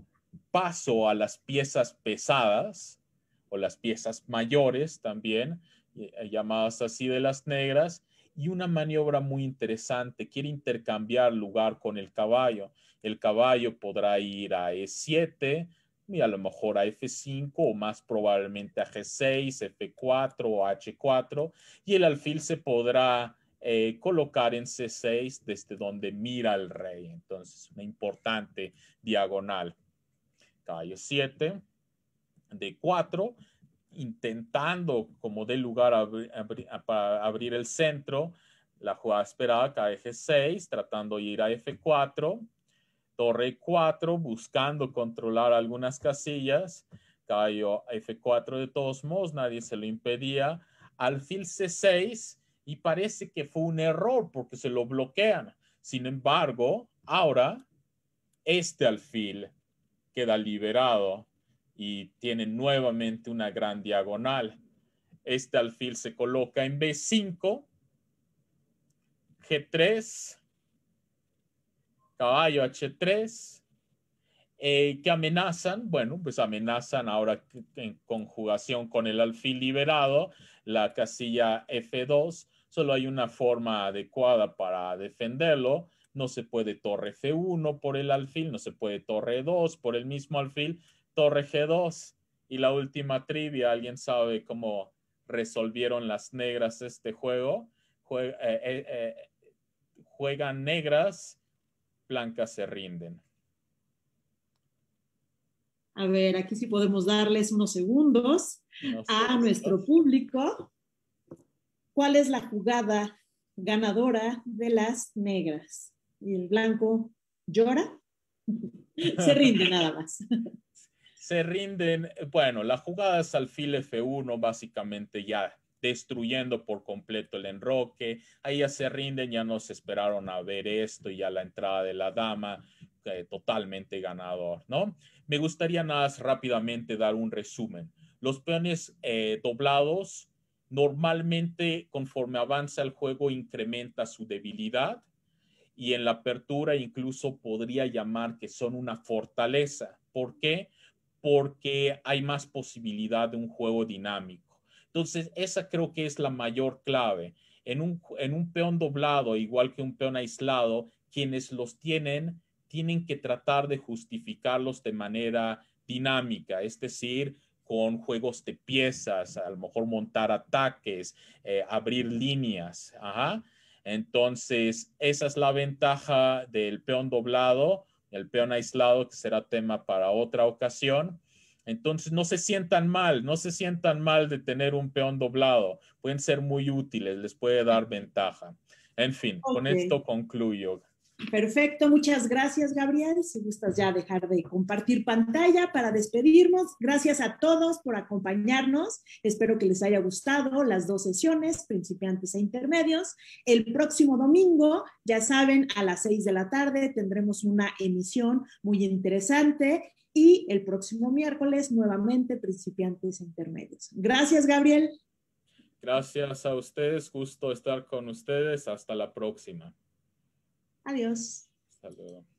paso a las piezas pesadas o las piezas mayores también, eh, llamadas así de las negras, y una maniobra muy interesante. Quiere intercambiar lugar con el caballo. El caballo podrá ir a E7, y a lo mejor a F5 o más probablemente a G6, F4 o H4 y el alfil se podrá eh, colocar en C6 desde donde mira el rey. Entonces, una importante diagonal. Caballo 7, D4, intentando como de lugar para abrir el centro. La jugada esperada cae G6, tratando de ir a F4 torre 4 buscando controlar algunas casillas, cayó F4 de todos modos, nadie se lo impedía, alfil C6 y parece que fue un error porque se lo bloquean. Sin embargo, ahora este alfil queda liberado y tiene nuevamente una gran diagonal. Este alfil se coloca en B5, G3, caballo H3, eh, que amenazan, bueno, pues amenazan ahora en conjugación con el alfil liberado, la casilla F2, solo hay una forma adecuada para defenderlo, no se puede torre C1 por el alfil, no se puede torre 2 por el mismo alfil, torre G2. Y la última trivia, ¿alguien sabe cómo resolvieron las negras este juego? Eh, eh, juegan negras blancas se rinden. A ver, aquí sí podemos darles unos segundos a nuestro público. ¿Cuál es la jugada ganadora de las negras? Y el blanco llora. se rinde nada más. Se rinden. Bueno, la jugada es alfil F1, básicamente ya destruyendo por completo el enroque. Ahí ya se rinden, ya no se esperaron a ver esto y ya la entrada de la dama eh, totalmente ganador, ¿no? Me gustaría nada más rápidamente dar un resumen. Los peones eh, doblados normalmente conforme avanza el juego incrementa su debilidad y en la apertura incluso podría llamar que son una fortaleza. ¿Por qué? Porque hay más posibilidad de un juego dinámico entonces, esa creo que es la mayor clave. En un, peón doblado, igual que un peón aislado, quienes los tienen tienen que tratar de justificarlos de manera dinámica, es decir, con juegos de piezas, a lo mejor montar ataques, eh, abrir líneas. Entonces, esa es la ventaja del peón doblado, el peón aislado, que será tema para otra ocasión. Entonces, no se sientan mal, no se sientan mal de tener un peón doblado. Pueden ser muy útiles, les puede dar ventaja. En fin, con esto concluyo. Perfecto, muchas gracias Gabriel. Si gustas ya dejar de compartir pantalla para despedirnos. Gracias a todos por acompañarnos. Espero que les haya gustado las dos sesiones, principiantes e intermedios. El próximo domingo, ya saben, a las seis de la tarde tendremos una emisión muy interesante y el próximo miércoles nuevamente principiantes e intermedios. Gracias, Gabriel. Gracias a ustedes, gusto estar con ustedes. Hasta la próxima. Adiós. Hasta